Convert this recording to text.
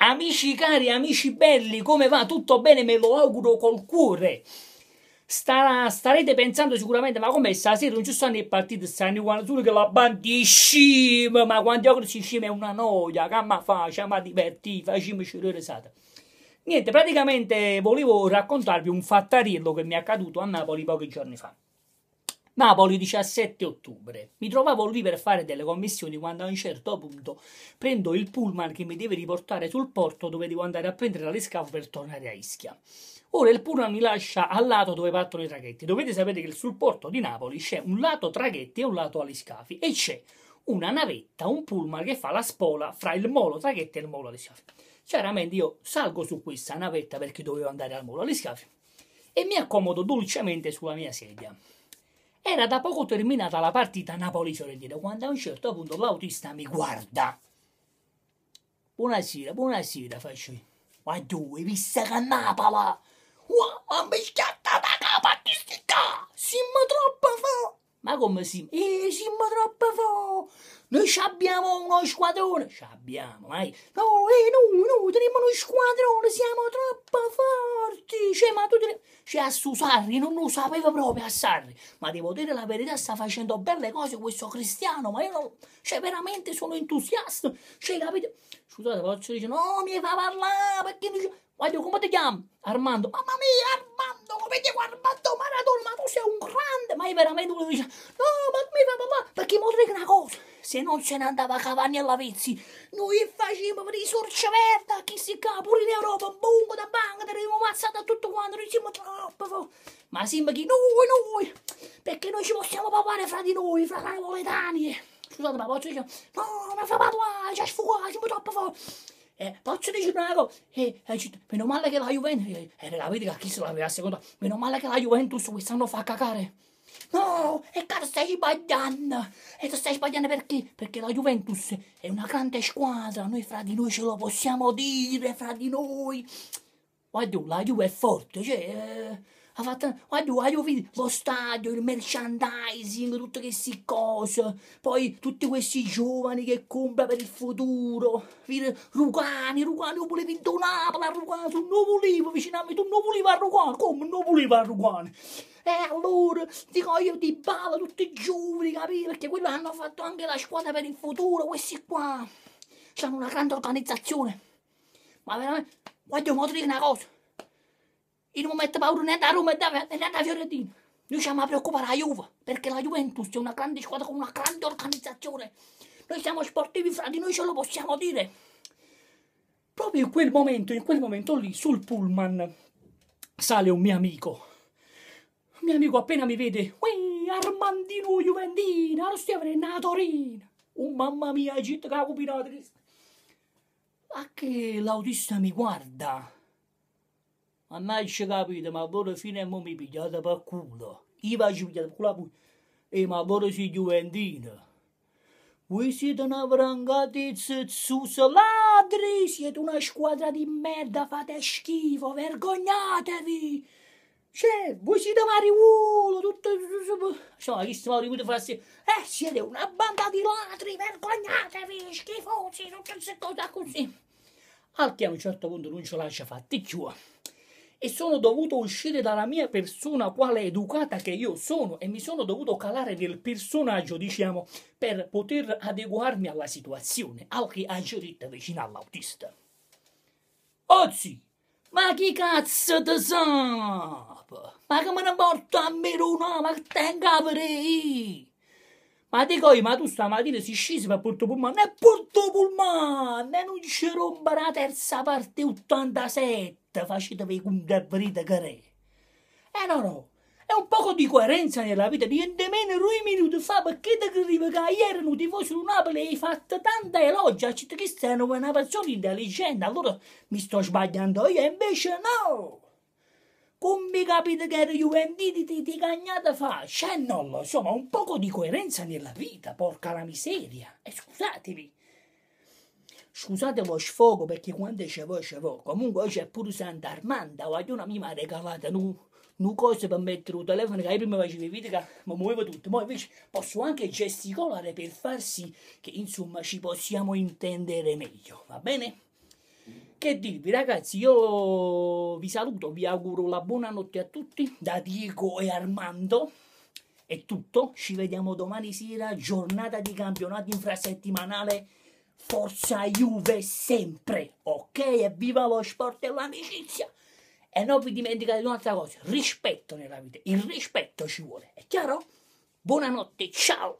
Amici cari, amici belli, come va? Tutto bene? Me lo auguro col cuore. Sta, starete pensando sicuramente, ma come stasera non ci stanno i partiti, stanno quando solo che la bandi scima, ma quando oggi si scima è una noia, che ma faccia, ma divertì, facciamo le risate. Niente, praticamente volevo raccontarvi un fattarillo che mi è accaduto a Napoli pochi giorni fa. Napoli 17 ottobre. Mi trovavo lì per fare delle commissioni quando a un certo punto prendo il pullman che mi deve riportare sul porto dove devo andare a prendere le scavo per tornare a Ischia. Ora il pullman mi lascia al lato dove partono i traghetti. Dovete sapere che sul porto di Napoli c'è un lato traghetti e un lato agli scafi e c'è una navetta, un pullman che fa la spola fra il molo traghetti e il molo agli scafi. Chiaramente io salgo su questa navetta perché dovevo andare al molo agli scafi e mi accomodo dolcemente sulla mia sedia. Era da poco terminata la partita Napoli-Fiorentina quando a un certo punto l'autista mi guarda. Buonasera, buonasera, faccio Ma dove, vista che Napoli? Ma mi schiatta da capo a sti Simma troppo fa! Ma come si? Eh, simma troppo fa! Noi abbiamo uno squadrone. Ci abbiamo, vai. No, eh, no, no, teniamo uno squadrone, siamo troppo forti. Cioè, ma tu te... Cioè, a Susarri non lo sapeva proprio a Sarri. Ma devo dire la verità, sta facendo belle cose questo Cristiano, ma io non... Cioè, veramente sono entusiasta. Cioè, capite? Scusate, posso dire, no, mi fa parlare, perché... Dice... Guarda, come ti chiami? Armando. Mamma mia, Armando, come ti chiamo Armando Maradona? Ma tu sei un grande, ma è veramente uno dice, no, ma mi fa papà, perché mi dica una cosa se non se ne andava a Cavani alla Lavizzi, noi facciamo risorse verda, chi si ca, pure in Europa, un bungo da banca, eravamo ammazzati a tutto quanto, noi siamo troppo, ma sembra che noi, noi, perché noi ci possiamo papare fra di noi, fra napoletani, scusate ma posso dire, no, ma fa papà, ci ha sfogato, siamo troppo forti, eh, posso dire una cosa, eh, eh, meno male che la Juventus, eh, eh raga, vedi che a chi se la aveva seconda, meno male che la Juventus quest'anno fa cacare, No, e caro stai sbagliando. E tu stai sbagliando perché? Perché la Juventus è una grande squadra. Noi fra di noi ce lo possiamo dire, fra di noi. Guarda, la Juve è forte, cioè... Eh, ha fatto, guarda, voglio vedere lo stadio, il merchandising, tutte queste cose, poi tutti questi giovani che compra per il futuro, dire, Rugani, Rugani, io volevo in Napoli a Rugani, tu non volevo vicino a me, tu non volevi a Rugani, come non volevo a Rugani? E allora, dico io di bala, tutti i giovani, capito? Perché quello hanno fatto anche la squadra per il futuro, questi qua, hanno una grande organizzazione, ma veramente, voglio dire una cosa, il momento paurone da Roma e da, e da Fiorentina. Noi siamo a preoccupare la Juve, perché la Juventus è una grande squadra con una grande organizzazione. Noi siamo sportivi fra di noi, ce lo possiamo dire. Proprio in quel momento, in quel momento lì, sul pullman, sale un mio amico. Un mio amico appena mi vede, Uè, Armandino Juventina, lo stiamo venendo a Torino. Oh mamma mia, città capinatrice. Ma che l'autista mi guarda Mannaggia mai ci capite, ma allora fine mo mi pigliate per culo. Io faccio pigliare per culo E eh, ma allora si giuventino. Voi siete una frangatezza zuzza ladri, siete una squadra di merda, fate schifo, vergognatevi! Cioè, voi siete mariuolo, tutto... Insomma, chi si mariuolo fa sì? Eh, siete una banda di ladri, vergognatevi, schifosi, tutto queste cose così. Al che a un certo punto non ce la lascia fatti più e sono dovuto uscire dalla mia persona, quale educata che io sono, e mi sono dovuto calare nel personaggio, diciamo, per poter adeguarmi alla situazione, anche a agirite vicino all'autista. Ozi, ma chi cazzo ti sa? Ma che me ne porto a Miruna, ma tenga per ma ti coi, ma tu stamattina si scesi per Porto Pullman? È Porto Pullman! E non ci romba la terza parte 87, facetevi con che Gabrita Carè. Eh no, no, è un poco di coerenza nella vita, niente meno due minuti fa perché ti arriva che ieri non ti voi su Napoli e hai fatto tanta elogia, che sei una persona intelligente, allora mi sto sbagliando io, invece no! capita che eri Juventini ti, ti cagnata fa, Cennol, cioè, insomma un poco di coerenza nella vita, porca la miseria, e eh, scusatemi. Scusate voi sfogo perché quando c'è voi c'è voi, comunque c'è pure Santa Armanda, una mi ha regalato un, una cosa per mettere il telefono che io prima facevo facevi video che mi muovevo tutto, ma invece posso anche gesticolare per far sì che insomma ci possiamo intendere meglio, va bene? Che dirvi ragazzi, io vi saluto, vi auguro la buonanotte a tutti, da Diego e Armando è tutto, ci vediamo domani sera, giornata di campionato infrasettimanale, forza Juve sempre, ok? e viva lo sport e l'amicizia! E non vi dimenticate di un'altra cosa, rispetto nella vita, il rispetto ci vuole, è chiaro? Buonanotte, ciao!